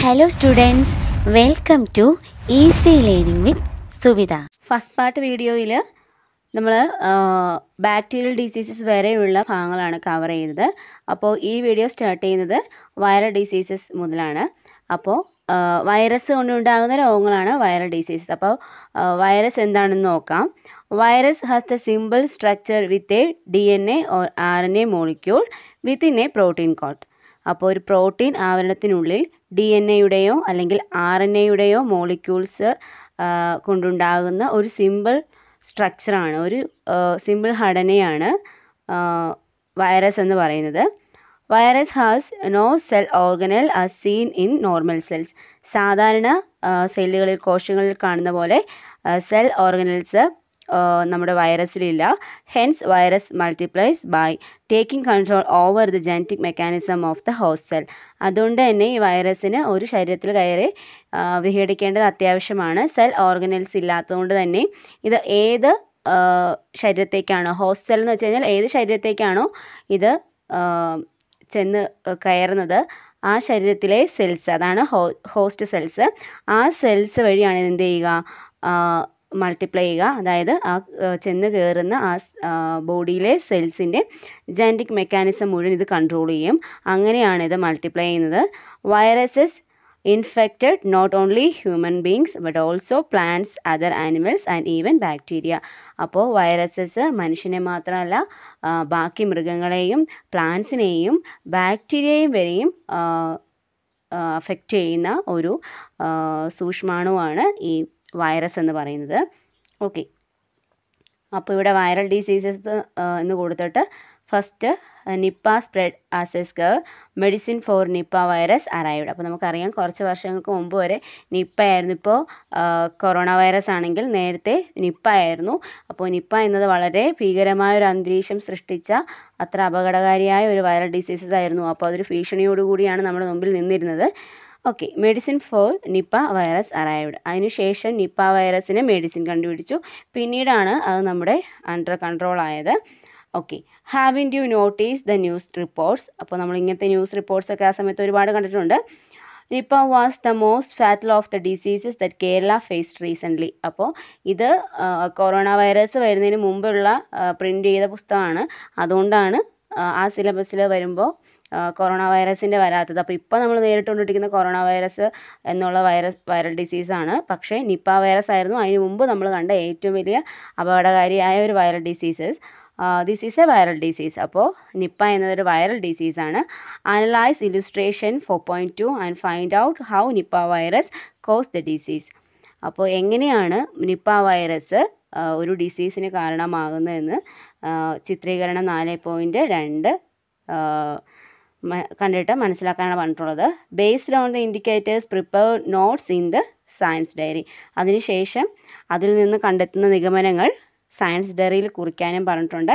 hello students welcome to easy learning with Suvitha first part വീഡിയോയിൽ നമ്മൾ bacterial diseases വരെയുള്ള ഭാഗങ്ങളാണ് കവർ ചെയ്തത് അപ്പോൾ ഈ വീഡിയോ സ്റ്റാർട്ട് ചെയ്യുന്നത് വൈറൽ ഡിസീസസ് മുതലാണ് അപ്പോൾ വൈറസ് കൊണ്ടുണ്ടാകുന്ന രോഗങ്ങളാണ് വൈറൽ ഡിസീസസ് അപ്പോൾ വൈറസ് എന്താണെന്ന് നോക്കാം virus has the simple structure with a D N A or R N A molecule within a protein coat അപ്പോൾ ഒരു പ്രോട്ടീൻ ആവരണത്തിനുള്ളിൽ ഡി എൻ എയുടെയോ അല്ലെങ്കിൽ ആർ എൻ എയുടെയോ മോളിക്യൂൾസ് കൊണ്ടുണ്ടാകുന്ന ഒരു സിമ്പിൾ സ്ട്രക്ചറാണ് ഒരു സിമ്പിൾ ഘടനയാണ് വൈറസ് എന്ന് പറയുന്നത് virus has no cell organelle as seen in normal cells സാധാരണ സെല്ലുകളിൽ കോശങ്ങളിൽ കാണുന്ന പോലെ സെൽ ഓർഗനൽസ് നമ്മുടെ വൈറസിലില്ല hence virus multiplies by taking control over the genetic mechanism of the host cell അതുകൊണ്ട് തന്നെ ഈ വൈറസിന് ഒരു ശരീരത്തിൽ കയറി വിഘടിക്കേണ്ടത് അത്യാവശ്യമാണ് സെൽ ഓർഗനൽസ് ഇല്ലാത്തതുകൊണ്ട് തന്നെ ഇത് ഏത് ശരീരത്തേക്കാണോ ഹോസ്റ്റ് സെൽ എന്ന് വെച്ച് കഴിഞ്ഞാൽ ഏത് ശരീരത്തേക്കാണോ ഇത് ചെന്ന് കയറുന്നത് ആ ശരീരത്തിലെ സെൽസ് അതാണ് ഹോ ഹോസ്റ്റ് സെൽസ് ആ സെൽസ് വഴിയാണ് എന്ത് ചെയ്യുക മൾട്ടിപ്ലൈ ചെയ്യുക അതായത് ആ ചെന്ന് കയറുന്ന ആ ബോഡിയിലെ സെൽസിൻ്റെ ജനറ്റിക് മെക്കാനിസം മുഴുവൻ ഇത് കൺട്രോൾ ചെയ്യും അങ്ങനെയാണ് ഇത് മൾട്ടിപ്ലൈ ചെയ്യുന്നത് viruses infected not only human beings but also plants other animals and even bacteria അപ്പോൾ വൈറസസ് മനുഷ്യനെ മാത്രമല്ല ബാക്കി മൃഗങ്ങളെയും പ്ലാന്റ്സിനെയും ബാക്ടീരിയയും വരെയും അഫക്റ്റ് ചെയ്യുന്ന ഒരു സൂക്ഷ്മാണുവാണ് ഈ വൈറസ് എന്ന് പറയുന്നത് ഓക്കെ അപ്പോൾ ഇവിടെ വൈറൽ ഡിസീസസ് എന്ന് കൊടുത്തിട്ട് ഫസ്റ്റ് നിപ്പ സ്പ്രെഡ് ആസെസ്ക് medicine for Nipah virus arrived അപ്പോൾ നമുക്കറിയാം കുറച്ച് വർഷങ്ങൾക്ക് മുമ്പ് വരെ നിപ്പ ആയിരുന്നു ഇപ്പോൾ കൊറോണ വൈറസ് ആണെങ്കിൽ നേരത്തെ നിപ്പ ആയിരുന്നു അപ്പോൾ നിപ്പ എന്നത് വളരെ ഭീകരമായ ഒരു അന്തരീക്ഷം സൃഷ്ടിച്ച അത്ര അപകടകാരിയായ ഒരു വൈറൽ ഡിസീസസ് ആയിരുന്നു അപ്പോൾ അതൊരു ഭീഷണിയോടുകൂടിയാണ് നമ്മുടെ മുമ്പിൽ നിന്നിരുന്നത് okay medicine for Nipah virus arrived അതിനുശേഷം നിപ്പ വൈറസിന് മെഡിസിൻ കണ്ടുപിടിച്ചു പിന്നീടാണ് അത് നമ്മുടെ അണ്ടർ കൺട്രോൾ ആയത് okay having due notice the news reports അപ്പോൾ നമ്മൾ ഇങ്ങനത്തെ ന്യൂസ് റിപ്പോർട്ട്സൊക്കെ ആ സമയത്ത് ഒരുപാട് കണ്ടിട്ടുണ്ട് Nipah was the most fatal of the diseases that Kerala faced recently അപ്പോൾ ഇത് കൊറോണ വൈറസ് വരുന്നതിന് മുമ്പുള്ള പ്രിൻ്റ് ചെയ്ത പുസ്തകമാണ് അതുകൊണ്ടാണ് ആ സിലബസിൽ വരുമ്പോൾ കൊറോണ വൈറസിൻ്റെ വരാത്തത് അപ്പോൾ ഇപ്പോൾ നമ്മൾ നേരിട്ടുകൊണ്ടിരിക്കുന്ന കൊറോണ വൈറസ് എന്നുള്ള വൈറസ് വൈറൽ ഡിസീസാണ് പക്ഷേ നിപ്പ വൈറസ് ആയിരുന്നു അതിന് മുമ്പ് നമ്മൾ കണ്ട ഏറ്റവും വലിയ അപകടകാരിയായ ഒരു viral diseases this is a viral disease അപ്പോൾ നിപ്പ എന്നതൊരു വൈറൽ ഡിസീസാണ് analyse illustration four point two and find out how Nipah virus cause the disease അപ്പോൾ എങ്ങനെയാണ് നിപ്പ വൈറസ് ഒരു ഡിസീസിന് കാരണമാകുന്നതെന്ന് ചിത്രീകരണം നാല് പോയിൻറ്റ് രണ്ട് കണ്ടിട്ട് മനസ്സിലാക്കാനാണ് പറഞ്ഞിട്ടുള്ളത് based on the indicators prepare notes in the science diary അതിനുശേഷം അതിൽ നിന്ന് കണ്ടെത്തുന്ന നിഗമനങ്ങൾ സയൻസ് ഡയറിയിൽ കുറിക്കാനും പറഞ്ഞിട്ടുണ്ട്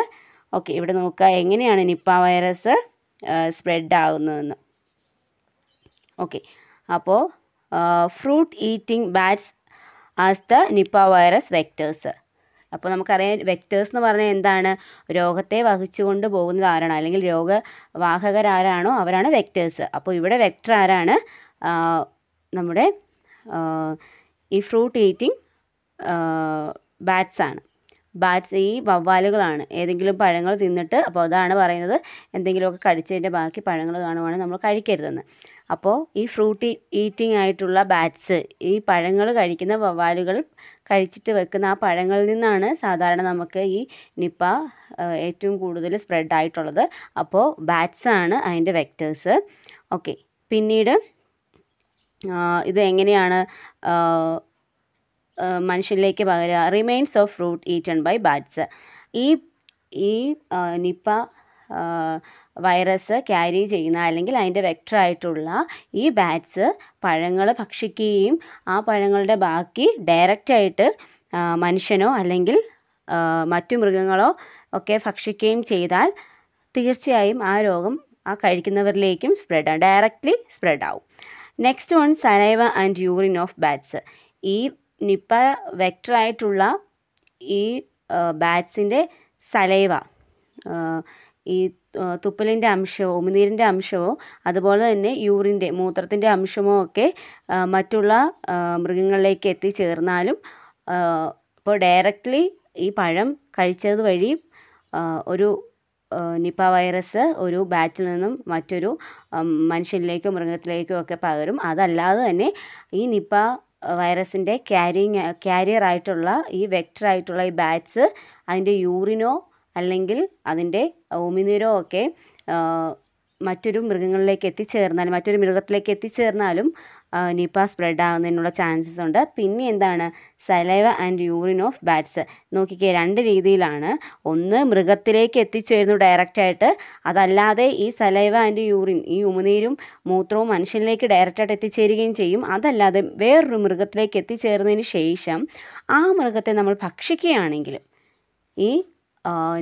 ഓക്കെ ഇവിടെ നോക്കുക എങ്ങനെയാണ് നിപ്പ വൈറസ് സ്പ്രെഡ് ആകുന്നതെന്ന് ഓക്കെ അപ്പോൾ fruit eating bats as the Nipah virus vectors അപ്പോൾ നമുക്കറിയാം വെക്ടേഴ്സ് എന്ന് പറഞ്ഞാൽ എന്താണ് രോഗത്തെ വഹിച്ചു കൊണ്ട് പോകുന്നത് ആരാണ് അല്ലെങ്കിൽ രോഗവാഹകരാരാണോ അവരാണ് വെക്ടേഴ്സ് അപ്പോൾ ഇവിടെ വെക്ടർ ആരാണ് നമ്മുടെ ഈ ഫ്രൂട്ട് ഈറ്റിംഗ് ബാറ്റ്സ് ആണ് ബാറ്റ്സ് ഈ വവ്വാലുകളാണ് ഏതെങ്കിലും പഴങ്ങൾ തിന്നിട്ട് അപ്പോൾ അതാണ് പറയുന്നത് എന്തെങ്കിലുമൊക്കെ കടിച്ചതിൻ്റെ ബാക്കി പഴങ്ങൾ കാണുവാണെങ്കിൽ നമ്മൾ കഴിക്കരുതെന്ന് അപ്പോൾ ഈ ഫ്രൂട്ടി ഈറ്റിംഗ് ആയിട്ടുള്ള ബാറ്റ്സ് ഈ പഴങ്ങൾ കഴിക്കുന്ന വവ്വാലുകൾ കഴിച്ചിട്ട് വെക്കുന്ന ആ പഴങ്ങളിൽ നിന്നാണ് സാധാരണ നമുക്ക് ഈ നിപ്പ ഏറ്റവും കൂടുതൽ സ്പ്രെഡ് ആയിട്ടുള്ളത് അപ്പോൾ ബാറ്റ്സ് ആണ് അതിൻ്റെ വെക്റ്റേഴ്സ് ഓക്കെ പിന്നീട് ഇത് എങ്ങനെയാണ് മനുഷ്യരിലേക്ക് പകരുക remains of fruit eaten by bats ഈ ഈ നിപ്പ വൈറസ് ക്യാരി ചെയ്യുന്ന അല്ലെങ്കിൽ അതിൻ്റെ വെക്ടറായിട്ടുള്ള ഈ ബാറ്റ്സ് പഴങ്ങൾ ഭക്ഷിക്കുകയും ആ പഴങ്ങളുടെ ബാക്കി ഡയറക്റ്റായിട്ട് മനുഷ്യനോ അല്ലെങ്കിൽ മറ്റു മൃഗങ്ങളോ ഒക്കെ ഭക്ഷിക്കുകയും ചെയ്താൽ തീർച്ചയായും ആ രോഗം ആ കഴിക്കുന്നവരിലേക്കും സ്പ്രെഡ് ആവും ഡയറക്റ്റ്ലി സ്പ്രെഡ് ആവും next one saliva and urine of bats ഈ നിപ്പ വെക്ടറായിട്ടുള്ള ഈ ബാറ്റ്സിൻ്റെ സലൈവ ഈ തുപ്പലിൻ്റെ അംശമോ ഉമിനീരിൻ്റെ അംശമോ അതുപോലെ തന്നെ യൂറിൻ്റെ മൂത്രത്തിൻ്റെ അംശമോ ഒക്കെ മറ്റുള്ള മൃഗങ്ങളിലേക്ക് എത്തിച്ചേർന്നാലും ഇപ്പോൾ ഡയറക്റ്റ്ലി ഈ പഴം കഴിച്ചത് വഴി ഒരു നിപ്പ വൈറസ് ഒരു ബാറ്റിൽ നിന്നും മറ്റൊരു മനുഷ്യനിലേക്കോ മൃഗത്തിലേക്കോ ഒക്കെ പകരും അതല്ലാതെ തന്നെ ഈ നിപ്പ വൈറസിൻ്റെ ക്യാരിങ് ക്യാരിയർ ആയിട്ടുള്ള ഈ വെക്ടർ ആയിട്ടുള്ള ഈ ബാറ്റ്സ് അതിൻ്റെ യൂറിനോ അല്ലെങ്കിൽ അതിൻ്റെ ഉമിനീരോ ഒക്കെ മറ്റൊരു മൃഗങ്ങളിലേക്ക് എത്തിച്ചേർന്നാൽ മറ്റൊരു മൃഗത്തിലേക്ക് എത്തിച്ചേർന്നാലും നിപ്പ സ്പ്രെഡ് ആകുന്നതിനുള്ള ചാൻസസ് ഉണ്ട് പിന്നെ എന്താണ് saliva and urine of bats നോക്കിക്കേ രണ്ട് രീതിയിലാണ് ഒന്ന് മൃഗത്തിലേക്ക് എത്തിച്ചേരുന്നു ഡയറക്റ്റായിട്ട് അതല്ലാതെ ഈ സലൈവ ആൻഡ് യൂറിൻ ഈ ഉമിനീരും മൂത്രവും മനുഷ്യനിലേക്ക് ഡയറക്റ്റായിട്ട് എത്തിച്ചേരുകയും ചെയ്യും അതല്ലാതെ വേറൊരു മൃഗത്തിലേക്ക് എത്തിച്ചേർന്നതിന് ശേഷം ആ മൃഗത്തെ നമ്മൾ ഭക്ഷിക്കുകയാണെങ്കിൽ ഈ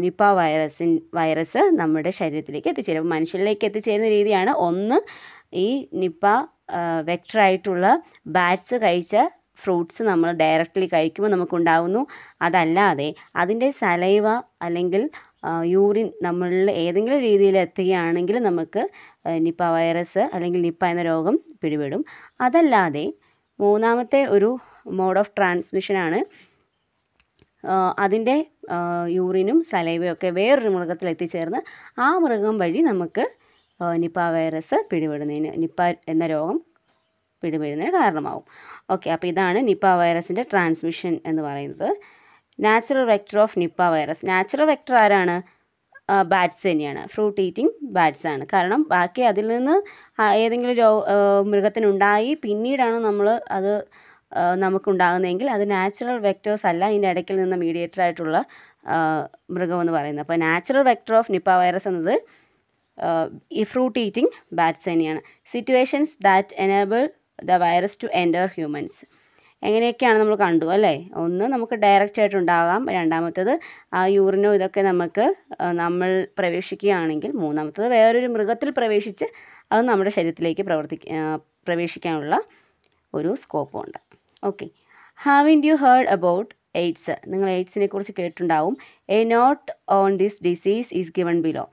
നിപ്പ വൈറസിൻ വൈറസ് നമ്മുടെ ശരീരത്തിലേക്ക് എത്തിച്ചേരും മനുഷ്യരിലേക്ക് എത്തിച്ചേരുന്ന രീതിയാണ് ഒന്ന് ഈ നിപ്പ വെക്ടറായിട്ടുള്ള ബാറ്റ്സ് കഴിച്ച ഫ്രൂട്ട്സ് നമ്മൾ ഡയറക്റ്റ്ലി കഴിക്കുമ്പോൾ നമുക്കുണ്ടാകുന്നു അതല്ലാതെ അതിൻ്റെ സലൈവ അല്ലെങ്കിൽ യൂറിൻ നമ്മളിൽ ഏതെങ്കിലും രീതിയിൽ എത്തുകയാണെങ്കിൽ നമുക്ക് നിപ്പ വൈറസ് അല്ലെങ്കിൽ നിപ്പ എന്ന രോഗം പിടിപെടും അതല്ലാതെ മൂന്നാമത്തെ ഒരു മോഡ് ഓഫ് ട്രാൻസ്മിഷനാണ് അതിൻ്റെ യൂറിനും സലൈവയും ഒക്കെ വേറൊരു മൃഗത്തിൽ എത്തിച്ചേർന്ന് ആ മൃഗം വഴി നമുക്ക് നിപ്പ വൈറസ് പിടിപെടുന്നതിന് നിപ്പ എന്ന രോഗം പിടിപെടുന്നതിന് കാരണമാവും ഓക്കെ അപ്പോൾ ഇതാണ് നിപ്പ വൈറസിൻ്റെ ട്രാൻസ്മിഷൻ എന്ന് പറയുന്നത് natural vector of Nipah virus natural vector ആരാണ് ബാറ്റ്സ് തന്നെയാണ് ഫ്രൂട്ട് ഈറ്റിംഗ് ബാറ്റ്സ് ആണ് കാരണം ബാക്കി അതിൽ നിന്ന് ഏതെങ്കിലും രോഗ മൃഗത്തിനുണ്ടായി പിന്നീടാണ് നമ്മൾ അത് നമുക്കുണ്ടാകുന്നതെങ്കിൽ അത് നാച്ചുറൽ വെക്ടേഴ്സ് അല്ല ഇതിൻ്റെ ഇടയ്ക്കിൽ നിന്ന് മീഡിയേറ്റർ ആയിട്ടുള്ള മൃഗമെന്ന് പറയുന്നത് അപ്പോൾ natural vector of Nipah virus എന്നത് ഈ ഫ്രൂട്ട് ഈറ്റിംഗ് ബാറ്റ്സ് തന്നെയാണ് situations that enable the virus to enter humans എങ്ങനെയൊക്കെയാണ് നമ്മൾ കണ്ടു അല്ലേ ഒന്ന് നമുക്ക് ഡയറക്റ്റ് ആയിട്ട് ഉണ്ടാകാം രണ്ടാമത്തേത് ആ യൂറിനോ ഇതൊക്കെ നമുക്ക് നമ്മൾ പ്രവേശിക്കുകയാണെങ്കിൽ മൂന്നാമത്തേത് വേറൊരു മൃഗത്തിൽ പ്രവേശിച്ച് അത് നമ്മുടെ ശരീരത്തിലേക്ക് പ്രവർത്തി പ്രവേശിക്കാനുള്ള ഒരു സ്കോപ്പുണ്ട് okay have in you heard about AIDS നിങ്ങൾ എയ്ഡ്സിനെ കുറിച്ച് കേട്ടിട്ടുണ്ടാവും a note on this disease is given below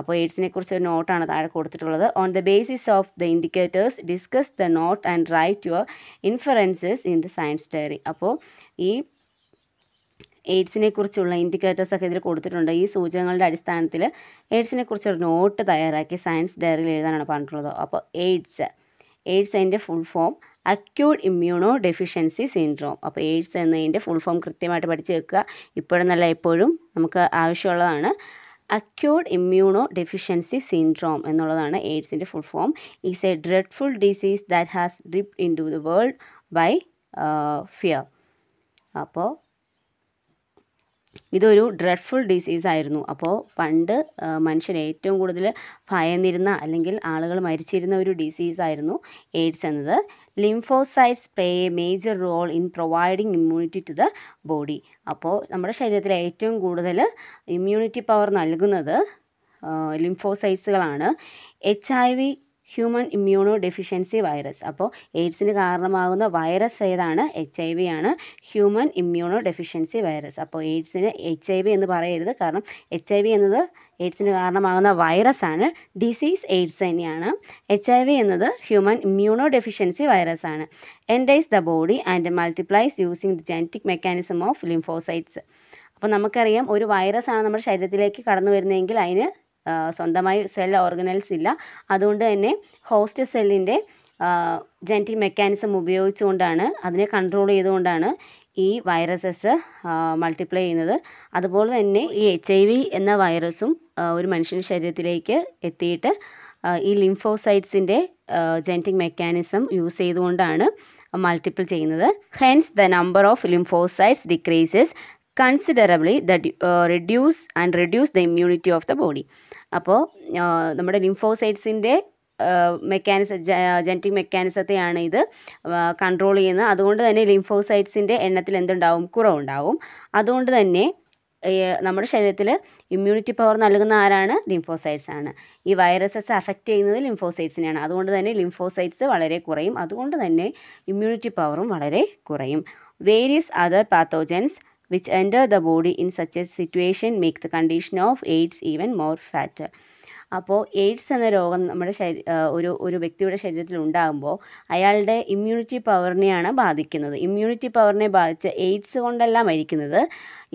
അപ്പോൾ എയ്ഡ്സിനെ കുറിച്ച് ഒരു നോട്ടാണ് താഴെ കൊടുത്തിട്ടുള്ളത് on the basis of the indicators discuss the note and write your inferences in the science diary അപ്പോൾ ഈ എയ്ഡ്സിനെ കുറിച്ചുള്ള ഇൻഡിക്കേറ്റേഴ്സ് ഒക്കെ ഇതിൽ കൊടുത്തിട്ടുണ്ട് ഈ സൂചനകളുടെ അടിസ്ഥാനത്തിൽ എയ്ഡ്സിനെ കുറിച്ചൊരു നോട്ട് തയ്യാറാക്കി സയൻസ് ഡയറിയിൽ എഴുതാനാണ് പറഞ്ഞിട്ടുള്ളത് അപ്പോൾ എയ്ഡ്സ് എയ്ഡ്സ് അതിൻ്റെ full form acute immunodeficiency syndrome അപ്പോൾ എയ്ഡ്സ് എന്നതിൻ്റെ ഫുൾ ഫോം കൃത്യമായിട്ട് പഠിച്ചു വെക്കുക ഇപ്പോഴെന്നല്ല എപ്പോഴും നമുക്ക് ആവശ്യമുള്ളതാണ് അക്യൂർഡ് ഇമ്മ്യൂണോ ഡെഫിഷ്യൻസി സിൻഡ്രോം എന്നുള്ളതാണ് എയ്ഡ്സിൻ്റെ full form is a dreadful disease that has dripped into the world by fear അപ്പോൾ ഇതൊരു ഡ്രെഡ്ഫുൾ ഡിസീസ് ആയിരുന്നു അപ്പോൾ പണ്ട് മനുഷ്യർ ഏറ്റവും കൂടുതൽ ഭയന്നിരുന്ന അല്ലെങ്കിൽ ആളുകൾ മരിച്ചിരുന്ന ഒരു ഡിസീസ് ആയിരുന്നു എയ്ഡ്സ് എന്നത് lymphocytes play a major role in providing immunity to the body അപ്പോൾ നമ്മുടെ ശരീരത്തിൽ ഏറ്റവും കൂടുതൽ ഇമ്മ്യൂണിറ്റി പവർ നൽകുന്നത് ലിംഫോസൈറ്റ്സുകളാണ് H I V human immunodeficiency virus അപ്പോൾ എയ്ഡ്സിന് കാരണമാകുന്ന വൈറസ് ഏതാണ് എച്ച് ഐ വി ആണ് ഹ്യൂമൻ ഇമ്മ്യൂണോ ഡെഫിഷ്യൻസി വൈറസ് അപ്പോൾ എയ്ഡ്സിന് എച്ച് ഐ വി എന്ന് പറയരുത് കാരണം എച്ച് ഐ വി എന്നത് എയ്ഡ്സിന് കാരണമാകുന്ന വൈറസ് ആണ് ഡിസീസ് എയ്ഡ്സ് തന്നെയാണ് എച്ച് ഐ വി എന്നത് ഹ്യൂമൻ ഇമ്മ്യൂണോ ഡെഫിഷ്യൻസി വൈറസ് ആണ് enters the body and multiplies using the genetic mechanism of lymphocytes അപ്പോൾ നമുക്കറിയാം ഒരു വൈറസ് ആണ് നമ്മുടെ ശരീരത്തിലേക്ക് കടന്നു വരുന്നതെങ്കിൽ അതിന് സ്വന്തമായി സെൽ ഓർഗനൽസ് ഇല്ല അതുകൊണ്ട് തന്നെ ഹോസ്റ്റ് സെല്ലിൻ്റെ ജനറ്റിക് മെക്കാനിസം ഉപയോഗിച്ചുകൊണ്ടാണ് അതിനെ കൺട്രോൾ ചെയ്തുകൊണ്ടാണ് ഈ വൈറസസ് മൾട്ടിപ്ലൈ ചെയ്യുന്നത് അതുപോലെ തന്നെ ഈ എച്ച് ഐ വി എന്ന വൈറസും ഒരു മനുഷ്യൻ്റെ ശരീരത്തിലേക്ക് എത്തിയിട്ട് ഈ ലിംഫോസൈറ്റ്സിൻ്റെ ജനറ്റിക് മെക്കാനിസം യൂസ് ചെയ്തുകൊണ്ടാണ് മൾട്ടിപ്പിൾ ചെയ്യുന്നത് hence the number of lymphocytes decreases considerably the reduce and reduce the immunity of the body അപ്പോൾ നമ്മുടെ ലിംഫോസൈറ്റ്സിൻ്റെ മെക്കാനിസ ജനറ്റിക് മെക്കാനിസത്തെയാണ് ഇത് കൺട്രോൾ ചെയ്യുന്നത് അതുകൊണ്ട് തന്നെ ലിംഫോസൈറ്റ്സിൻ്റെ എണ്ണത്തിൽ എന്തുണ്ടാവും കുറവുണ്ടാവും അതുകൊണ്ട് തന്നെ നമ്മുടെ ശരീരത്തിൽ ഇമ്മ്യൂണിറ്റി പവർ നൽകുന്ന ആരാണ് ലിംഫോസൈറ്റ്സ് ആണ് ഈ വൈറസസ് അഫക്റ്റ് ചെയ്യുന്നത് ലിംഫോസൈറ്റ്സിനെയാണ് അതുകൊണ്ട് തന്നെ ലിംഫോസൈറ്റ്സ് വളരെ കുറയും അതുകൊണ്ട് തന്നെ ഇമ്മ്യൂണിറ്റി പവറും വളരെ കുറയും various other pathogens which enter the body in such a situation make the condition of AIDS even more fatal അപ്പോൾ എയ്ഡ്സ് എന്ന രോഗം നമ്മുടെ ശരീ ഒരു ഒരു വ്യക്തിയുടെ ശരീരത്തിൽ ഉണ്ടാകുമ്പോൾ അയാളുടെ ഇമ്മ്യൂണിറ്റി പവറിനെയാണ് ബാധിക്കുന്നത് ഇമ്മ്യൂണിറ്റി പവറിനെ ബാധിച്ച് എയ്ഡ്സ് കൊണ്ടല്ല മരിക്കുന്നത്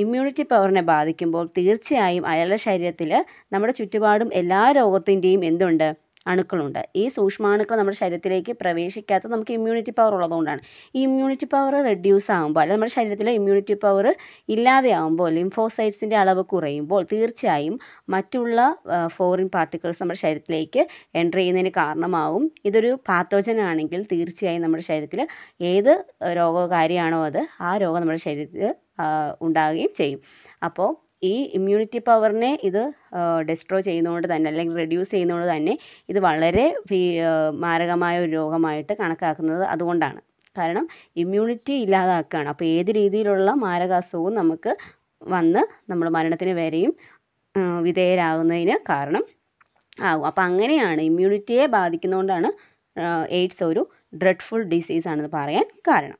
ഇമ്മ്യൂണിറ്റി പവറിനെ ബാധിക്കുമ്പോൾ തീർച്ചയായും അയാളുടെ ശരീരത്തിൽ നമ്മുടെ ചുറ്റുപാടും എല്ലാ രോഗത്തിൻ്റെയും എന്തുണ്ട് അണുക്കളുണ്ട് ഈ സൂക്ഷ്മാണുക്കൾ നമ്മുടെ ശരീരത്തിലേക്ക് പ്രവേശിക്കാത്ത നമുക്ക് ഇമ്മ്യൂണിറ്റി പവർ ഉള്ളതുകൊണ്ടാണ് ഈ ഇമ്മ്യൂണിറ്റി പവർ റെഡ്യൂസ് ആകുമ്പോൾ അല്ലെങ്കിൽ നമ്മുടെ ശരീരത്തിലെ ഇമ്മ്യൂണിറ്റി പവർ ഇല്ലാതെയാകുമ്പോൾ ലിംഫോസൈറ്റ്സിൻ്റെ അളവ് കുറയുമ്പോൾ തീർച്ചയായും മറ്റുള്ള ഫോറിൻ പാർട്ടിക്കിൾസ് നമ്മുടെ ശരീരത്തിലേക്ക് എൻട്രി ചെയ്യുന്നതിന് കാരണമാകും ഇതൊരു പാത്തോജൻ ആണെങ്കിൽ തീർച്ചയായും നമ്മുടെ ശരീരത്തിൽ ഏത് രോഗകാരിയാണോ അത് ആ രോഗം നമ്മുടെ ശരീരത്തിൽ ഉണ്ടാകുകയും ചെയ്യും അപ്പോൾ ഈ ഇമ്മ്യൂണിറ്റി പവറിനെ ഇത് ഡെസ്ട്രോ ചെയ്യുന്നതുകൊണ്ട് തന്നെ അല്ലെങ്കിൽ റെഡ്യൂസ് ചെയ്യുന്നതുകൊണ്ട് തന്നെ ഇത് വളരെ മാരകമായ ഒരു രോഗമായിട്ട് കണക്കാക്കുന്നത് അതുകൊണ്ടാണ് കാരണം ഇമ്മ്യൂണിറ്റി ഇല്ലാതാക്കുകയാണ് അപ്പോൾ ഏത് രീതിയിലുള്ള മാരകാസുഖവും നമുക്ക് വന്ന് നമ്മൾ മരണത്തിന് വരെയും വിധേയരാകുന്നതിന് കാരണം ആകും അപ്പം അങ്ങനെയാണ് ഇമ്മ്യൂണിറ്റിയെ ബാധിക്കുന്നതുകൊണ്ടാണ് എയ്ഡ്സ് ഒരു ഡ്രെഡ്ഫുൾ ഡിസീസ് ആണെന്ന് പറയാൻ കാരണം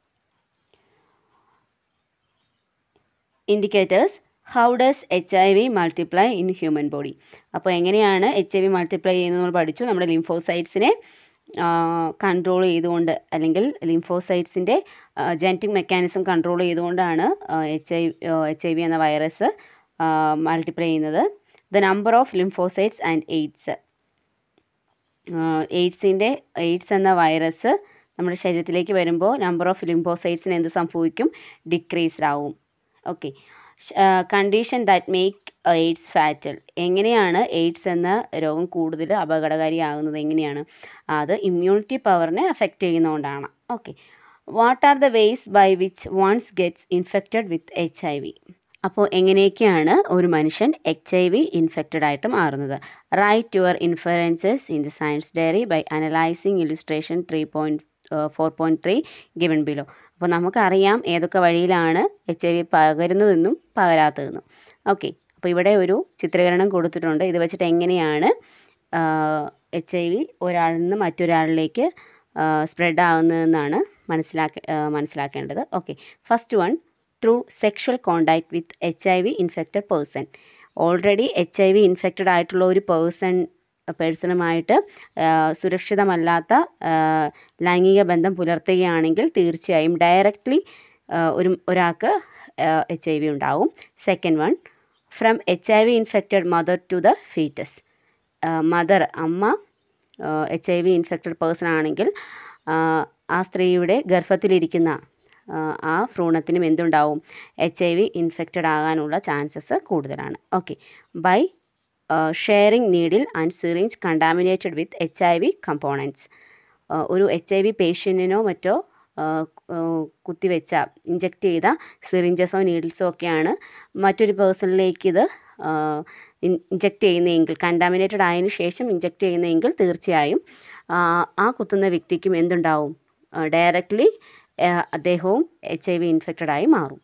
indicators how does H I V multiply in human body അപ്പോൾ എങ്ങനെയാണ് എച്ച് ഐ വി മൾട്ടിപ്ലൈ ചെയ്യുന്നത് നമ്മൾ പഠിച്ചു നമ്മുടെ ലിംഫോസൈറ്റ്സിനെ കൺട്രോൾ ചെയ്തുകൊണ്ട് അല്ലെങ്കിൽ ലിംഫോസൈറ്റ്സിൻ്റെ ജനറ്റിക് മെക്കാനിസം കൺട്രോൾ ചെയ്തുകൊണ്ടാണ് H I H I V എന്ന വൈറസ് മൾട്ടിപ്ലൈ ചെയ്യുന്നത് the number of lymphocytes and AIDS എയ്ഡ്സിൻ്റെ എയ്ഡ്സ് എന്ന വൈറസ് നമ്മുടെ ശരീരത്തിലേക്ക് വരുമ്പോൾ നമ്പർ ഓഫ് ലിംഫോസൈറ്റ്സിന് എന്ത് സംഭവിക്കും ഡിക്രീസ്ഡ് ആവും okay condition that make AIDS fatal എങ്ങനെയാണ് എയ്ഡ്സ് എന്ന രോഗം കൂടുതൽ അപകടകാരിയാകുന്നത് എങ്ങനെയാണ് അത് ഇമ്മ്യൂണിറ്റി പവറിനെ അഫക്റ്റ് ചെയ്യുന്നതുകൊണ്ടാണ് okay what are the ways by which ones gets infected with H I V അപ്പോൾ എങ്ങനെയൊക്കെയാണ് ഒരു മനുഷ്യൻ എച്ച് ഐ വി ഇൻഫെക്റ്റഡ് ആയിട്ട് മാറുന്നത് write your influences in the science diary by analysing illustration three point four point three given below അപ്പോൾ നമുക്കറിയാം ഏതൊക്കെ വഴിയിലാണ് എച്ച് ഐ വി പകരുന്നതെന്നും പകരാത്തതെന്നും ഓക്കെ അപ്പോൾ ഇവിടെ ഒരു ചിത്രീകരണം കൊടുത്തിട്ടുണ്ട് ഇത് വെച്ചിട്ട് എങ്ങനെയാണ് എച്ച് ഐ വി ഒരാളിൽ നിന്ന് മറ്റൊരാളിലേക്ക് സ്പ്രെഡ് ആകുന്നതെന്നാണ് മനസ്സിലാക്കി മനസ്സിലാക്കേണ്ടത് okay first one through sexual contact with H I V infected person already H I V infected ആയിട്ടുള്ള ഒരു പേഴ്സൺ പേഴ്സണുമായിട്ട് സുരക്ഷിതമല്ലാത്ത ലൈംഗിക ബന്ധം പുലർത്തുകയാണെങ്കിൽ തീർച്ചയായും ഡയറക്റ്റ്ലി ഒരു ഒരാൾക്ക് എച്ച് ഐ വി ഉണ്ടാവും second one from H I V infected mother to the foetus mother അമ്മ H I V infected person ആണെങ്കിൽ ആ സ്ത്രീയുടെ ഗർഭത്തിലിരിക്കുന്ന ആ ഭ്രൂണത്തിനും എന്തുണ്ടാവും എച്ച് ഐ വി ഇൻഫെക്റ്റഡ് ആകാനുള്ള ചാൻസസ് കൂടുതലാണ് okay by sharing needle and syringe contaminated with H I V components ഒരു എച്ച് ഐ വി പേഷ്യൻറ്റിനോ മറ്റോ കുത്തിവെച്ച ഇഞ്ചെക്റ്റ് ചെയ്ത സിറിഞ്ചസോ നീഡിൽസോ ഒക്കെയാണ് മറ്റൊരു പേഴ്സണിലേക്ക് ഇത് ഇഞ്ചെക്റ്റ് ചെയ്യുന്നതെങ്കിൽ കണ്ടാമിനേറ്റഡ് ആയതിനു ശേഷം ഇഞ്ചെക്റ്റ് ചെയ്യുന്നതെങ്കിൽ തീർച്ചയായും ആ കുത്തുന്ന വ്യക്തിക്കും എന്തുണ്ടാവും ഡയറക്റ്റ്ലി അദ്ദേഹവും എച്ച് ഐ വി ഇൻഫെക്റ്റഡ് ആയി മാറും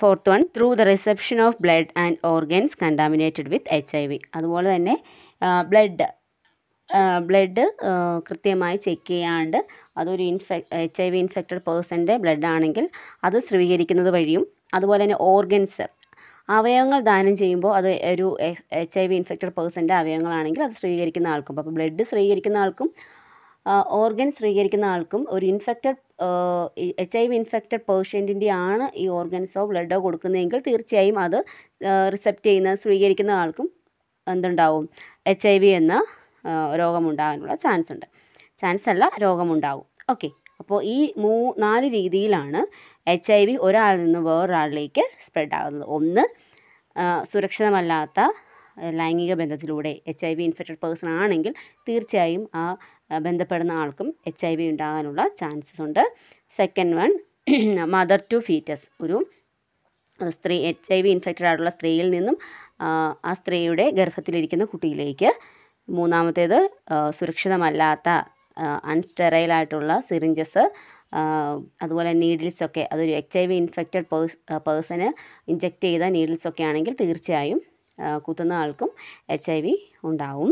fourth one through the reception of blood and organs contaminated with H I V അതുപോലെ തന്നെ ബ്ലഡ് ബ്ലഡ് കൃത്യമായി ചെക്ക് ചെയ്യാണ്ട് അതൊരു ഇൻഫെ എച്ച് ഐ വി ഇൻഫെക്റ്റഡ് പേഴ്സൻ്റെ ബ്ലഡ് ആണെങ്കിൽ അത് സ്വീകരിക്കുന്നത് വഴിയും അതുപോലെ തന്നെ ഓർഗൻസ് അവയവങ്ങൾ ദാനം ചെയ്യുമ്പോൾ അത് ഒരു എച്ച് ഐ വി ഇൻഫെക്റ്റഡ് പേഴ്സൻ്റെ അവയവങ്ങളാണെങ്കിൽ അത് സ്വീകരിക്കുന്ന ആൾക്കും അപ്പോൾ ബ്ലഡ് സ്വീകരിക്കുന്ന ആൾക്കും ഓർഗൻ സ്വീകരിക്കുന്ന ആൾക്കും ഒരു infected H I V infected പേഷ്യൻറ്റിൻ്റെ ആണ് ഈ ഓർഗൻസോ ബ്ലഡോ കൊടുക്കുന്നതെങ്കിൽ തീർച്ചയായും അത് റിസെപ്റ്റ് ചെയ്യുന്ന സ്വീകരിക്കുന്ന ആൾക്കും എന്തുണ്ടാവും എച്ച് ഐ വി എന്ന രോഗമുണ്ടാകാനുള്ള ചാൻസ് ഉണ്ട് ചാൻസ് അല്ല രോഗമുണ്ടാകും ഓക്കെ അപ്പോൾ ഈ മൂ നാല് രീതിയിലാണ് എച്ച് ഐ വി ഒരാളിൽ നിന്ന് വേറൊരാളിലേക്ക് സ്പ്രെഡ് ആകുന്നത് ഒന്ന് സുരക്ഷിതമല്ലാത്ത ലൈംഗിക ബന്ധത്തിലൂടെ H I V infected person ആണെങ്കിൽ തീർച്ചയായും ആ ബന്ധപ്പെടുന്ന ആൾക്കും എച്ച് ഐ വി ഉണ്ടാകാനുള്ള ചാൻസസ് ഉണ്ട് second one mother to foetus ഒരു സ്ത്രീ എച്ച് ഐ വി ഇൻഫെക്റ്റഡ് ആയിട്ടുള്ള സ്ത്രീയിൽ നിന്നും ആ സ്ത്രീയുടെ ഗർഭത്തിലിരിക്കുന്ന കുട്ടിയിലേക്ക് മൂന്നാമത്തേത് സുരക്ഷിതമല്ലാത്ത അൺസ്റ്റെറൈലായിട്ടുള്ള സിറിഞ്ചസ് അതുപോലെ നീഡിൽസൊക്കെ അതൊരു എച്ച് ഐ വി ഇൻഫെക്റ്റഡ് പേഴ്സ് പേഴ്സന് ഇഞ്ചെക്റ്റ് ചെയ്ത നീഡിൽസൊക്കെ ആണെങ്കിൽ തീർച്ചയായും കുത്തുന്ന ആൾക്കും എച്ച് ഐ വി ഉണ്ടാവും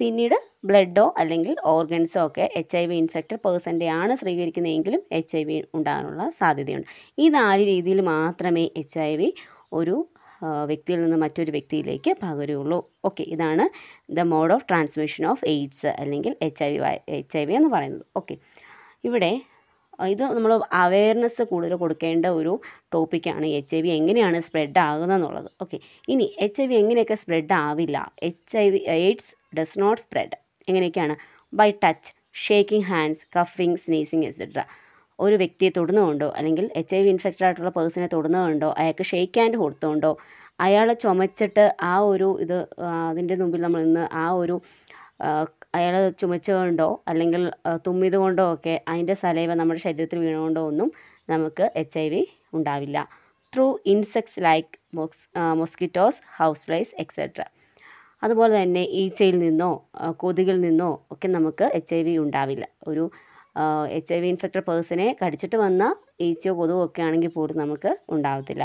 പിന്നീട് ബ്ലഡോ അല്ലെങ്കിൽ ഓർഗൻസോ ഒക്കെ എച്ച് ഐ വി ഇൻഫെക്റ്റഡ് പേഴ്സൻ്റെ ആണ് സ്വീകരിക്കുന്നതെങ്കിലും എച്ച് ഐ വി ഉണ്ടാകാനുള്ള സാധ്യതയുണ്ട് ഈ നാല് രീതിയിൽ മാത്രമേ എച്ച് ഐ വി ഒരു വ്യക്തിയിൽ നിന്ന് മറ്റൊരു വ്യക്തിയിലേക്ക് പകരുകയുള്ളൂ ഓക്കെ ഇതാണ് the mode of transmission of AIDS അല്ലെങ്കിൽ H I V H I V എന്ന് പറയുന്നത് ഓക്കെ ഇവിടെ ഇത് നമ്മൾ അവയർനെസ് കൂടുതൽ കൊടുക്കേണ്ട ഒരു ടോപ്പിക്കാണ് എച്ച് ഐ വി എങ്ങനെയാണ് സ്പ്രെഡ് ആകുന്നത് എന്നുള്ളത് ഓക്കെ ഇനി എച്ച് ഐ വി എങ്ങനെയൊക്കെ സ്പ്രെഡ് ആവില്ല H I V AIDS does not spread എങ്ങനെയൊക്കെയാണ് ബൈ ടച്ച് ഷേക്കിംഗ് ഹാൻഡ്സ് കഫിങ് സ്നീസിങ് എക്സെട്ര ഒരു വ്യക്തിയെ തൊടുന്നുകൊണ്ടോ അല്ലെങ്കിൽ എച്ച് ഐ വി ഇൻഫെക്റ്റഡ് ആയിട്ടുള്ള പേഴ്സണെ തൊടുന്നുകൊണ്ടോ അയാൾക്ക് ഷേക്ക് ഹാൻഡ് കൊടുത്തുകൊണ്ടോ അയാളെ ചുമച്ചിട്ട് ആ ഒരു ഇത് അതിൻ്റെ മുമ്പിൽ നമ്മൾ നിന്ന് ആ ഒരു അയാൾ ചുമച്ചുകൊണ്ടോ അല്ലെങ്കിൽ തുമ്മിതുകൊണ്ടോ ഒക്കെ അതിൻ്റെ സലൈവ നമ്മുടെ ശരീരത്തിൽ വീണുകൊണ്ടോ ഒന്നും നമുക്ക് എച്ച് ഐ വി ഉണ്ടാവില്ല through insects like mosquitoes house flies etcetera അതുപോലെ തന്നെ ഈച്ചയിൽ നിന്നോ കൊതുകിൽ നിന്നോ ഒക്കെ നമുക്ക് എച്ച് ഐ വി ഉണ്ടാവില്ല ഒരു എച്ച് ഐ വി ഇൻഫെക്റ്റഡ് പേഴ്സണെ കടിച്ചിട്ട് വന്ന ഈച്ചയോ കൊതുകോ ഒക്കെ ആണെങ്കിൽ പോലും നമുക്ക് ഉണ്ടാവത്തില്ല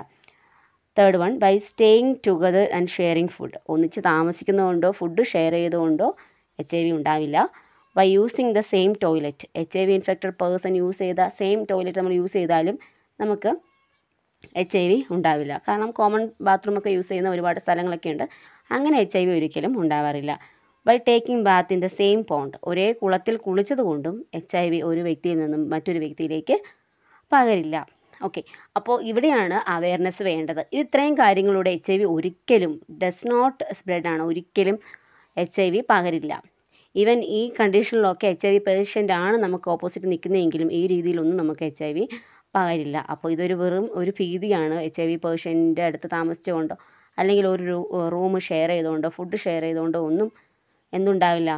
third one by staying together and sharing food ഒന്നിച്ച് താമസിക്കുന്നതുകൊണ്ടോ ഫുഡ് ഷെയർ ചെയ്തുകൊണ്ടോ എച്ച് ഐ വി ഉണ്ടാവില്ല by using the same toilet H I V infected person use ചെയ്ത സെയിം ടോയ്ലറ്റ് നമ്മൾ യൂസ് ചെയ്താലും നമുക്ക് എച്ച് ഐ വി ഉണ്ടാവില്ല കാരണം കോമൺ ബാത്റൂമൊക്കെ യൂസ് ചെയ്യുന്ന ഒരുപാട് സ്ഥലങ്ങളൊക്കെ ഉണ്ട് അങ്ങനെ എച്ച് ഐ വി ഒരിക്കലും ഉണ്ടാവാറില്ല by taking bath in the same pond ഒരേ കുളത്തിൽ കുളിച്ചതുകൊണ്ടും എച്ച് ഐ വി ഒരു വ്യക്തിയിൽ നിന്നും മറ്റൊരു വ്യക്തിയിലേക്ക് പകരില്ല ഓക്കെ അപ്പോൾ ഇവിടെയാണ് അവയർനെസ് വേണ്ടത് ഇത്രയും കാര്യങ്ങളുടെ എച്ച് ഐ വി ഒരിക്കലും ഡസ് നോട്ട് ആണ് ഒരിക്കലും എച്ച് ഐ വി പകരില്ല ഈവൻ ഈ കണ്ടീഷനിലൊക്കെ എച്ച് ഐ വി പേഷ്യൻ്റ് ആണ് നമുക്ക് ഓപ്പോസിറ്റ് നിൽക്കുന്നതെങ്കിലും ഈ രീതിയിലൊന്നും നമുക്ക് എച്ച് ഐ വി പകരില്ല അപ്പോൾ ഇതൊരു വെറും ഒരു ഭീതിയാണ് എച്ച് ഐ വി പേഷ്യൻ്റെ അടുത്ത് താമസിച്ചുകൊണ്ടോ അല്ലെങ്കിൽ ഒരു റൂം ഷെയർ ചെയ്തുകൊണ്ടോ ഫുഡ് ഷെയർ ചെയ്തുകൊണ്ടോ ഒന്നും എന്തുണ്ടാവില്ല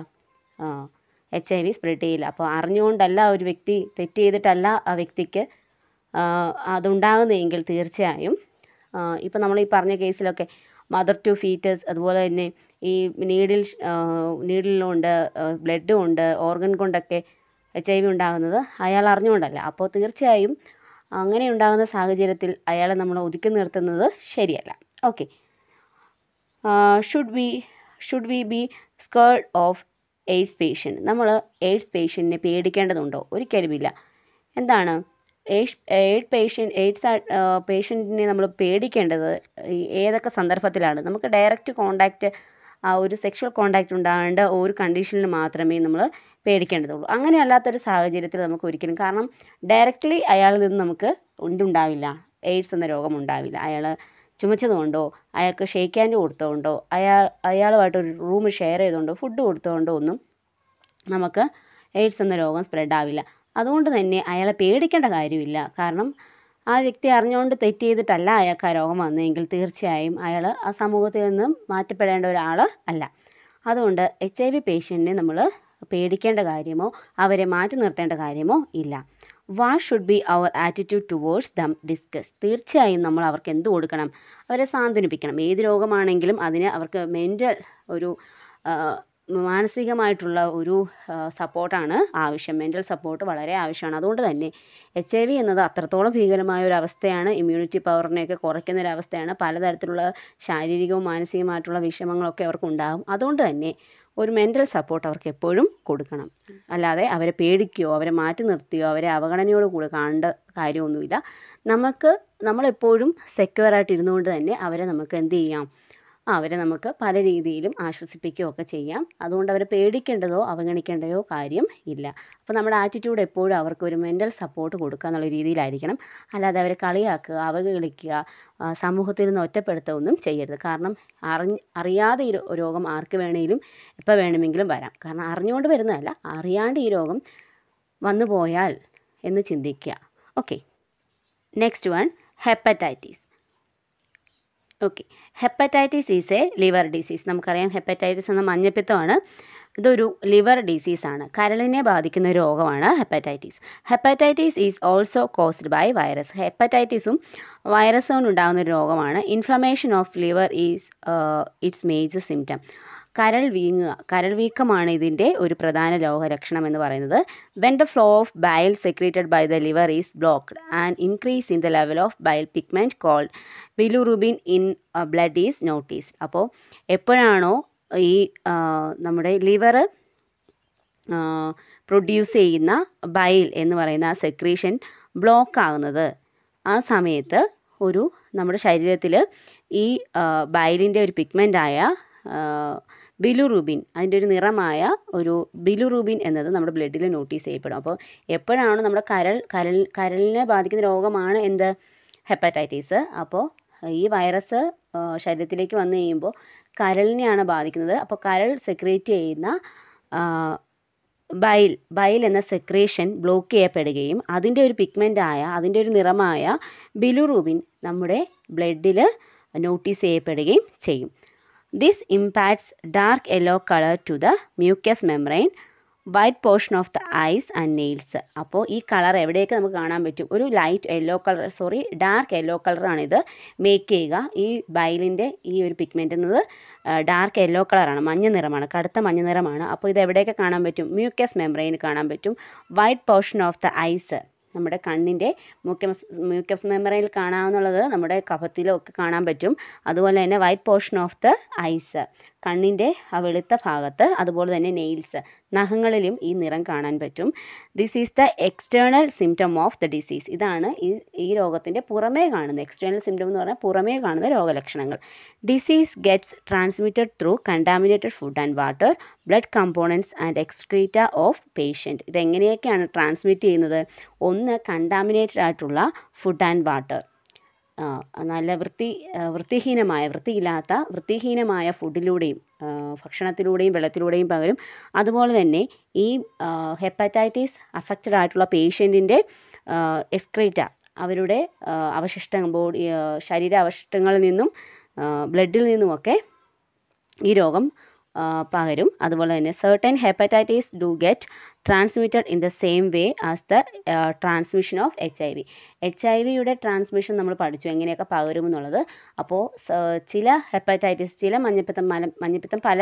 എച്ച് ഐ വി സ്പ്രെഡ് ചെയ്യില്ല അപ്പോൾ അറിഞ്ഞുകൊണ്ടല്ല ഒരു വ്യക്തി തെറ്റ് ചെയ്തിട്ടല്ല ആ വ്യക്തിക്ക് അതുണ്ടാകുന്നതെങ്കിൽ തീർച്ചയായും ഇപ്പോൾ നമ്മൾ ഈ പറഞ്ഞ കേസിലൊക്കെ മദർ ടു ഫീറ്റസ് അതുപോലെ തന്നെ ഈ നീഡിൽ നീഡിലുണ്ട് ബ്ലഡും ഉണ്ട് ഓർഗൻ കൊണ്ടൊക്കെ എച്ച് ഐ വി ഉണ്ടാകുന്നത് അയാൾ അറിഞ്ഞുകൊണ്ടല്ല അപ്പോൾ തീർച്ചയായും അങ്ങനെ ഉണ്ടാകുന്ന സാഹചര്യത്തിൽ അയാളെ നമ്മൾ ഒതുക്കി നിർത്തുന്നത് ശരിയല്ല okay should we should we be scared of AIDS patient നമ്മൾ എയ്ഡ്സ് പേഷ്യൻറ്റിനെ പേടിക്കേണ്ടതുണ്ടോ ഒരിക്കലുമില്ല എന്താണ് എയ്ഡ്സ് എയ്ഡ് പേഷ്യൻ എയ്ഡ്സ് പേഷ്യൻറ്റിനെ നമ്മൾ പേടിക്കേണ്ടത് ഏതൊക്കെ സന്ദർഭത്തിലാണ് നമുക്ക് ഡയറക്റ്റ് കോണ്ടാക്റ്റ് ആ ഒരു സെക്ഷൽ കോണ്ടാക്റ്റ് ഉണ്ടാകേണ്ട ഒരു കണ്ടീഷനിൽ മാത്രമേ നമ്മൾ പേടിക്കേണ്ടതുള്ളൂ അങ്ങനെയല്ലാത്തൊരു സാഹചര്യത്തിൽ നമുക്ക് ഒരിക്കലും കാരണം ഡയറക്റ്റ്ലി അയാളിൽ നിന്ന് നമുക്ക് ഉണ്ടുണ്ടാവില്ല എയ്ഡ്സ് എന്ന രോഗം ഉണ്ടാവില്ല അയാൾ ചുമച്ചതുകൊണ്ടോ അയാൾക്ക് ഷേക്ക് ഹാൻഡ് കൊടുത്തതുകൊണ്ടോ അയാൾ അയാളുമായിട്ട് ഒരു റൂം ഷെയർ ചെയ്തുകൊണ്ടോ ഫുഡ് കൊടുത്തതുകൊണ്ടോ ഒന്നും നമുക്ക് എയ്ഡ്സ് എന്ന രോഗം സ്പ്രെഡ് ആവില്ല അതുകൊണ്ട് തന്നെ അയാളെ പേടിക്കേണ്ട കാര്യമില്ല കാരണം ആ വ്യക്തി അറിഞ്ഞുകൊണ്ട് തെറ്റ് ചെയ്തിട്ടല്ല അയാൾക്ക് ആ രോഗം വന്നതെങ്കിൽ തീർച്ചയായും അയാൾ ആ സമൂഹത്തിൽ നിന്നും മാറ്റപ്പെടേണ്ട ഒരാൾ അല്ല അതുകൊണ്ട് എച്ച് ഐ വി പേഷ്യൻറ്റിനെ നമ്മൾ പേടിക്കേണ്ട കാര്യമോ അവരെ മാറ്റി നിർത്തേണ്ട കാര്യമോ ഇല്ല what should be our attitude towards them discuss തീർച്ചയായും നമ്മൾ അവർക്ക് എന്ത് കൊടുക്കണം അവരെ സാന്ത്വനിപ്പിക്കണം ഏത് രോഗമാണെങ്കിലും അതിന് അവർക്ക് മെൻ്റൽ ഒരു മാനസികമായിട്ടുള്ള ഒരു സപ്പോർട്ടാണ് ആവശ്യം മെൻ്റൽ സപ്പോർട്ട് വളരെ ആവശ്യമാണ് അതുകൊണ്ട് തന്നെ എച്ച് ഐ വി എന്നത് അത്രത്തോളം ഭീകരമായ ഒരു അവസ്ഥയാണ് ഇമ്മ്യൂണിറ്റി പവറിനെയൊക്കെ കുറയ്ക്കുന്ന ഒരു അവസ്ഥയാണ് പലതരത്തിലുള്ള ശാരീരികവും മാനസികമായിട്ടുള്ള വിഷമങ്ങളൊക്കെ അവർക്ക് ഉണ്ടാകും അതുകൊണ്ട് തന്നെ ഒരു മെൻ്റൽ സപ്പോർട്ട് അവർക്ക് എപ്പോഴും കൊടുക്കണം അല്ലാതെ അവരെ പേടിക്കുകയോ അവരെ മാറ്റി നിർത്തിയോ അവരെ അവഗണനയോട് കൂടെ കാണേണ്ട കാര്യമൊന്നുമില്ല നമുക്ക് നമ്മളെപ്പോഴും സെക്യൂർ ആയിട്ട് ഇരുന്നുകൊണ്ട് തന്നെ അവരെ നമുക്ക് എന്ത് ചെയ്യാം അവരെ നമുക്ക് പല രീതിയിലും ആശ്വസിപ്പിക്കുകയൊക്കെ ചെയ്യാം അതുകൊണ്ട് അവരെ പേടിക്കേണ്ടതോ അവഗണിക്കേണ്ടതോ കാര്യം ഇല്ല അപ്പോൾ നമ്മുടെ ആറ്റിറ്റ്യൂഡ് എപ്പോഴും അവർക്ക് ഒരു മെൻ്റൽ സപ്പോർട്ട് കൊടുക്കുക എന്നുള്ള രീതിയിലായിരിക്കണം അല്ലാതെ അവരെ കളിയാക്കുക അവഗണിക്കുക സമൂഹത്തിൽ നിന്ന് ഒന്നും ചെയ്യരുത് കാരണം അറി അറിയാതെ ഈ രോഗം ആർക്ക് വേണമെങ്കിലും എപ്പോൾ വേണമെങ്കിലും വരാം കാരണം അറിഞ്ഞുകൊണ്ട് വരുന്നതല്ല അറിയാണ്ട് ഈ രോഗം വന്നു പോയാൽ എന്ന് ചിന്തിക്കുക okay next one hepatitis okay hepatitis is a liver disease നമുക്കറിയാം ഹെപ്പറ്റൈറ്റിസ് എന്ന മഞ്ഞപ്പിത്തമാണ് ഇതൊരു ലിവർ ഡിസീസാണ് കരളിനെ ബാധിക്കുന്ന രോഗമാണ് hepatitis hepatitis is also caused by virus ഹെപ്പറ്റൈറ്റിസും വൈറസ് കൊണ്ടുണ്ടാകുന്ന രോഗമാണ് inflammation of liver is its major symptom കരൾ വീങ്ങുക കരൾ വീക്കമാണ് ഇതിൻ്റെ ഒരു പ്രധാന രോഗലക്ഷണം എന്ന് പറയുന്നത് when the flow of bile secreted by the liver is blocked and increase in the level of bile pigment called bilirubin in blood is noticed അപ്പോൾ എപ്പോഴാണോ ഈ നമ്മുടെ ലിവർ പ്രൊഡ്യൂസ് ചെയ്യുന്ന ബൈൽ എന്ന് പറയുന്ന ആ സെക്രീഷൻ ബ്ലോക്ക് ആകുന്നത് ആ സമയത്ത് ഒരു നമ്മുടെ ശരീരത്തിൽ ഈ ബയലിൻ്റെ ഒരു പിഗ്മെൻ്റായ ബിലുറൂബിൻ അതിൻ്റെ ഒരു നിറമായ ഒരു ബിലുറൂബിൻ എന്നത് നമ്മുടെ ബ്ലഡിൽ നോട്ടീസ് ചെയ്യപ്പെടും അപ്പോൾ എപ്പോഴാണ് നമ്മുടെ കരൾ കരൽ കരളിനെ ബാധിക്കുന്ന രോഗമാണ് എന്ത് ഹെപ്പറ്റൈറ്റിസ് അപ്പോൾ ഈ വൈറസ് ശരീരത്തിലേക്ക് വന്നു കഴിയുമ്പോൾ കരളിനെയാണ് ബാധിക്കുന്നത് അപ്പോൾ കരൾ സെക്രേറ്റ് ചെയ്യുന്ന ബൈൽ ബൈൽ എന്ന സെക്രേഷൻ ബ്ലോക്ക് ചെയ്യപ്പെടുകയും അതിൻ്റെ ഒരു പിഗ്മെൻ്റായ അതിൻ്റെ ഒരു നിറമായ ബിലുറൂബിൻ നമ്മുടെ ബ്ലഡിൽ നോട്ടീസ് ചെയ്യപ്പെടുകയും ചെയ്യും This imparts dark yellow color to the mucous membrane white portion of the eyes and nails അപ്പോൾ ഈ കളർ എവിടെയൊക്കെ നമുക്ക് കാണാൻ പറ്റും ഒരു light yellow colour sorry dark yellow കളറാണിത് മേക്ക് ചെയ്യുക ഈ ബൈലിൻ്റെ ഈ ഒരു പിഗ്മെൻ്റ് എന്നത് ഡാർക്ക് യെല്ലോ കളറാണ് മഞ്ഞ നിറമാണ് കടുത്ത മഞ്ഞ നിറമാണ് അപ്പോൾ ഇത് എവിടെയൊക്കെ കാണാൻ പറ്റും മ്യൂക്കസ് മെമ്പറൈന് കാണാൻ പറ്റും white portion of the eyes നമ്മുടെ കണ്ണിൻ്റെ മ്യൂക്കസ് മ്യൂക്കസ് മെമ്മറിയിൽ കാണാവുന്നുള്ളത് നമ്മുടെ കഫത്തിലൊക്കെ ഒക്കെ കാണാൻ പറ്റും അതുപോലെ തന്നെ white portion of the eyes കണ്ണിൻ്റെ ആ വെളുത്ത ഭാഗത്ത് അതുപോലെ തന്നെ നെയിൽസ് നഖങ്ങളിലും ഈ നിറം കാണാൻ പറ്റും this is the external symptom of the disease ഇതാണ് ഈ ഈ രോഗത്തിൻ്റെ പുറമേ കാണുന്ന എക്സ്റ്റേണൽ സിംറ്റം എന്ന് പറഞ്ഞാൽ പുറമേ കാണുന്ന രോഗലക്ഷണങ്ങൾ disease gets transmitted through contaminated food and water blood components and excreta of patient ഇതെങ്ങനെയൊക്കെയാണ് ട്രാൻസ്മിറ്റ് ചെയ്യുന്നത് ഒന്ന് കണ്ടാമിനേറ്റഡ് ആയിട്ടുള്ള ഫുഡ് ആൻഡ് വാട്ടർ നല്ല വൃത്തി വൃത്തിഹീനമായ വൃത്തിയില്ലാത്ത വൃത്തിഹീനമായ ഫുഡിലൂടെയും ഭക്ഷണത്തിലൂടെയും വെള്ളത്തിലൂടെയും പകരും അതുപോലെ തന്നെ ഈ ഹെപ്പറ്റൈറ്റിസ് അഫക്റ്റഡ് ആയിട്ടുള്ള പേഷ്യൻറ്റിൻ്റെ എക്സ്ക്രീറ്റ അവരുടെ അവശിഷ്ടം ബോഡി ശരീര അവശിഷ്ടങ്ങളിൽ നിന്നും ബ്ലഡിൽ നിന്നുമൊക്കെ ഈ രോഗം പകരും അതുപോലെ തന്നെ certain hepatitis do get transmitted in the same way as the transmission of H I V H I വിയുടെ ട്രാൻസ്മിഷൻ നമ്മൾ പഠിച്ചു എങ്ങനെയൊക്കെ പകരുമെന്നുള്ളത് അപ്പോൾ ചില ഹെപ്പറ്റൈറ്റിസ് ചില മഞ്ഞപ്പിത്തം മല മഞ്ഞപ്പിത്തം പല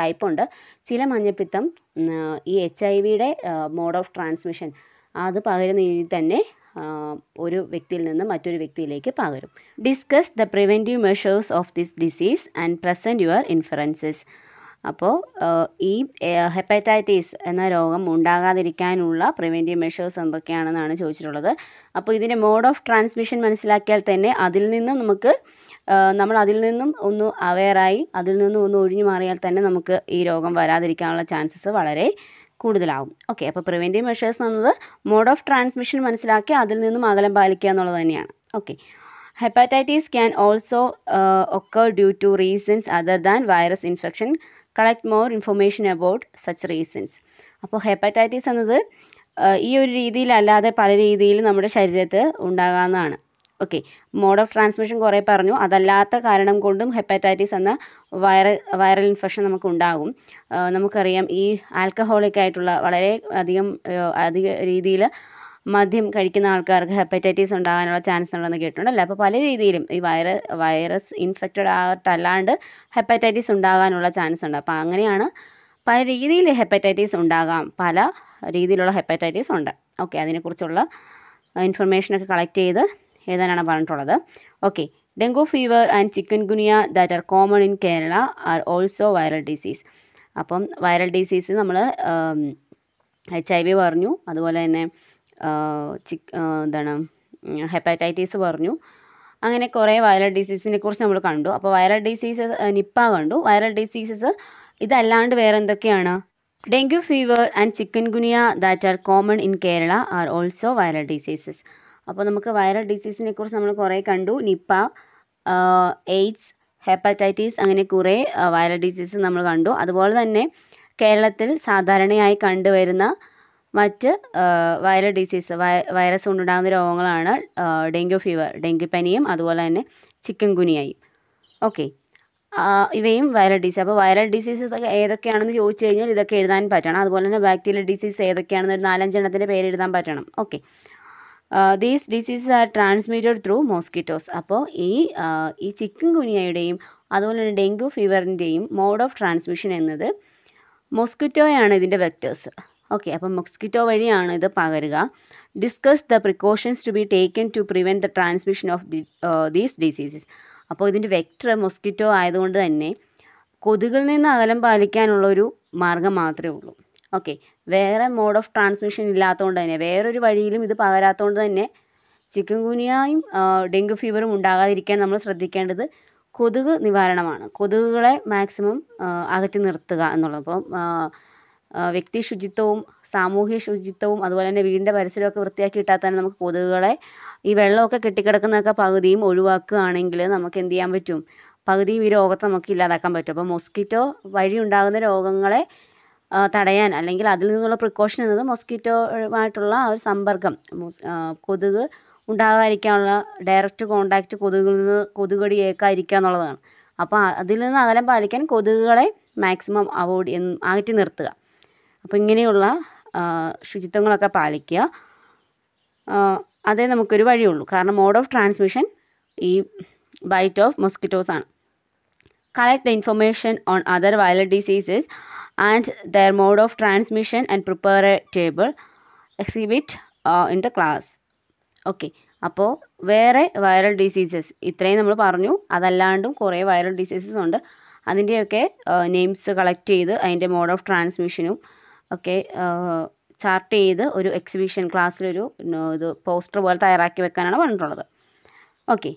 ടൈപ്പുണ്ട് ചില മഞ്ഞപ്പിത്തം ഈ എച്ച് ഐ വിയുടെ മോഡ് ഓഫ് ട്രാൻസ്മിഷൻ അത് പകരുന്ന രീതിയിൽ തന്നെ ഒരു വ്യക്തിയിൽ നിന്ന് മറ്റൊരു വ്യക്തിയിലേക്ക് പകരും discuss the preventive measures of this disease and present your inferences അപ്പോൾ ഈ ഹെപ്പറ്റൈറ്റിസ് എന്ന രോഗം ഉണ്ടാകാതിരിക്കാനുള്ള പ്രിവെൻറ്റീവ് മെഷേഴ്സ് എന്തൊക്കെയാണെന്നാണ് ചോദിച്ചിട്ടുള്ളത് അപ്പോൾ ഇതിൻ്റെ മോഡ് ഓഫ് ട്രാൻസ്മിഷൻ മനസ്സിലാക്കിയാൽ തന്നെ അതിൽ നിന്നും നമുക്ക് നമ്മൾ അതിൽ നിന്നും ഒന്ന് അവെയറായി അതിൽ നിന്നും ഒന്ന് ഒഴിഞ്ഞു മാറിയാൽ തന്നെ നമുക്ക് ഈ രോഗം വരാതിരിക്കാനുള്ള ചാൻസസ് വളരെ കൂടുതലാവും ഓക്കെ അപ്പോൾ പ്രിവെൻറ്റീവ് മെഷേഴ്സ് എന്നത് മോഡ് ഓഫ് ട്രാൻസ്മിഷൻ മനസ്സിലാക്കി അതിൽ നിന്നും അകലം പാലിക്കുക എന്നുള്ളത് തന്നെയാണ് okay hepatitis can also occur due to reasons other than virus infection collect more information about such reasons അപ്പോൾ ഹെപ്പറ്റൈറ്റിസ് എന്നത് ഈ ഒരു രീതിയിലല്ലാതെ പല രീതിയിൽ നമ്മുടെ ശരീരത്ത് ഉണ്ടാകാവുന്നതാണ് ഓക്കെ മോഡ് ഓഫ് ട്രാൻസ്മിഷൻ കുറേ പറഞ്ഞു അതല്ലാത്ത കാരണം കൊണ്ടും ഹെപ്പറ്റൈറ്റിസ് എന്ന വൈറൽ വൈറൽ ഇൻഫെക്ഷൻ നമുക്ക് ഉണ്ടാകും നമുക്കറിയാം ഈ ആൽക്കഹോളിക് ആയിട്ടുള്ള വളരെ അധികം അധിക രീതിയിൽ മദ്യം കഴിക്കുന്ന ആൾക്കാർക്ക് ഹെപ്പറ്റൈറ്റിസ് ഉണ്ടാകാനുള്ള ചാൻസ് ഉണ്ടെന്ന് കേട്ടിട്ടുണ്ടല്ലേ അപ്പോൾ പല രീതിയിലും ഈ വൈറ വൈറസ് ഇൻഫെക്റ്റഡ് ആയിട്ടല്ലാണ്ട് ഹെപ്പറ്റൈറ്റിസ് ഉണ്ടാകാനുള്ള ചാൻസ് ഉണ്ട് അപ്പോൾ അങ്ങനെയാണ് പല രീതിയിൽ ഹെപ്പറ്റൈറ്റിസ് ഉണ്ടാകാം പല രീതിയിലുള്ള ഹെപ്പറ്റൈറ്റിസ് ഉണ്ട് ഓക്കെ അതിനെക്കുറിച്ചുള്ള ഇൻഫർമേഷനൊക്കെ കളക്ട് ചെയ്ത് എഴുതാനാണ് പറഞ്ഞിട്ടുള്ളത് okay dengue fever and chikungunya that are common in Kerala are also viral disease അപ്പം വൈറൽ ഡിസീസ് നമ്മൾ എച്ച് ഐ വി പറഞ്ഞു അതുപോലെ തന്നെ എന്താണ് ഹെപ്പറ്റൈറ്റിസ് പറഞ്ഞു അങ്ങനെ കുറേ വൈറൽ ഡിസീസിനെ കുറിച്ച് നമ്മൾ കണ്ടു അപ്പോൾ വൈറൽ ഡിസീസസ് നിപ്പ കണ്ടു വൈറൽ ഡിസീസസ് ഇതല്ലാണ്ട് വേറെ എന്തൊക്കെയാണ് dengue fever and chikungunya that are common in Kerala are also viral diseases അപ്പോൾ നമുക്ക് വൈറൽ ഡിസീസിനെ കുറിച്ച് നമ്മൾ കുറേ കണ്ടു നിപ്പ എയ്ഡ്സ് ഹെപ്പറ്റൈറ്റിസ് അങ്ങനെ കുറേ വൈറൽ ഡിസീസ് നമ്മൾ കണ്ടു അതുപോലെ തന്നെ കേരളത്തിൽ സാധാരണയായി കണ്ടുവരുന്ന മറ്റ് വൈറൽ ഡിസീസ് വൈറസ് കൊണ്ടുണ്ടാകുന്ന രോഗങ്ങളാണ് ഡെങ്കു ഫീവർ ഡെങ്കിപ്പനിയും അതുപോലെ തന്നെ ചിക്കൻ ഗുനിയയും ഓക്കെ ഇവയും വൈറൽ ഡിസീസ് അപ്പോൾ വൈറൽ ഡിസീസസ് ഏതൊക്കെയാണെന്ന് ചോദിച്ചു കഴിഞ്ഞാൽ ഇതൊക്കെ എഴുതാൻ പറ്റണം അതുപോലെ തന്നെ ബാക്ടീരിയൽ ഡിസീസ് ഏതൊക്കെയാണെന്ന് ഒരു നാലഞ്ചെണ്ണത്തിൻ്റെ പേര് എഴുതാൻ പറ്റണം okay these diseases are transmitted through mosquitoes അപ്പോൾ ഈ ഈ ചിക്കൻ ഗുനിയയുടെയും അതുപോലെ തന്നെ ഡെങ്കു ഫീവറിൻ്റെയും മോഡ് ഓഫ് ട്രാൻസ്മിഷൻ എന്നത് മോസ്കിറ്റോയാണ് ഇതിൻ്റെ വെക്ടേഴ്സ് ഓക്കെ അപ്പം മൊസ്കിറ്റോ വഴിയാണ് ഇത് പകരുക discuss the precautions to be taken to prevent the transmission of the these diseases അപ്പോൾ ഇതിൻ്റെ വെക്റ്റർ മൊസ്കിറ്റോ ആയതുകൊണ്ട് തന്നെ കൊതുകിൽ നിന്ന് അകലം പാലിക്കാനുള്ളൊരു മാർഗം മാത്രമേ ഉള്ളൂ ഓക്കെ വേറെ മോഡ് ഓഫ് ട്രാൻസ്മിഷൻ ഇല്ലാത്തതുകൊണ്ട് തന്നെ വേറൊരു വഴിയിലും ഇത് പകരാത്തതുകൊണ്ട് തന്നെ ചിക്കൻ ഗുനിയായും ഡെങ്കു ഫീവറും ഉണ്ടാകാതിരിക്കാൻ നമ്മൾ ശ്രദ്ധിക്കേണ്ടത് കൊതുക് നിവാരണമാണ് കൊതുകുകളെ മാക്സിമം uh, അകറ്റി നിർത്തുക എന്നുള്ളത് അപ്പം uh, വ്യക്തി ശുചിത്വവും സാമൂഹ്യ ശുചിത്വവും അതുപോലെ തന്നെ വീടിൻ്റെ പരിസരമൊക്കെ വൃത്തിയാക്കി ഇട്ടാൽ തന്നെ നമുക്ക് കൊതുകുകളെ ഈ വെള്ളമൊക്കെ കെട്ടിക്കിടക്കുന്നതൊക്കെ പകുതിയും ഒഴിവാക്കുകയാണെങ്കിൽ നമുക്ക് എന്ത് ചെയ്യാൻ പറ്റും പകുതിയും ഈ രോഗത്തെ നമുക്ക് ഇല്ലാതാക്കാൻ പറ്റും അപ്പോൾ മൊസ്കിറ്റോ വഴി ഉണ്ടാകുന്ന രോഗങ്ങളെ തടയാൻ അല്ലെങ്കിൽ അതിൽ നിന്നുള്ള പ്രിക്കോഷൻ എന്നത് മൊസ്കിറ്റോയുമായിട്ടുള്ള ആ ഒരു സമ്പർക്കം കൊതുക് ഉണ്ടാകാതിരിക്കാനുള്ള ഡയറക്റ്റ് കോണ്ടാക്റ്റ് കൊതുകിൽ നിന്ന് കൊതുകടി ഏൽക്കാതിരിക്കുക എന്നുള്ളതാണ് അപ്പോൾ അതിൽ നിന്ന് അകലം പാലിക്കാൻ കൊതുകുകളെ മാക്സിമം അവോയ്ഡ് അകറ്റി നിർത്തുക അപ്പോൾ ഇങ്ങനെയുള്ള ശുചിത്വങ്ങളൊക്കെ പാലിക്കുക അതേ നമുക്കൊരു വഴിയുള്ളൂ കാരണം മോഡ് ഓഫ് ട്രാൻസ്മിഷൻ ഈ ബൈറ്റ് ഓഫ് മൊസ്കിറ്റോസ് ആണ് collect the information on other viral diseases and their mode of transmission and prepare a table exhibit in the class okay അപ്പോൾ വേറെ വൈറൽ ഡിസീസസ് ഇത്രയും നമ്മൾ പറഞ്ഞു അതല്ലാണ്ടും കുറേ വൈറൽ ഡിസീസസ് ഉണ്ട് അതിൻ്റെയൊക്കെ നെയിംസ് കളക്ട് ചെയ്ത് അതിൻ്റെ മോഡ് ഓഫ് ട്രാൻസ്മിഷനും ഒക്കെ ചാർട്ട് ചെയ്ത് ഒരു എക്സിബിഷൻ ക്ലാസ്സിലൊരു ഇത് പോസ്റ്റർ പോലെ തയ്യാറാക്കി വെക്കാനാണ് പറഞ്ഞിട്ടുള്ളത് ഓക്കെ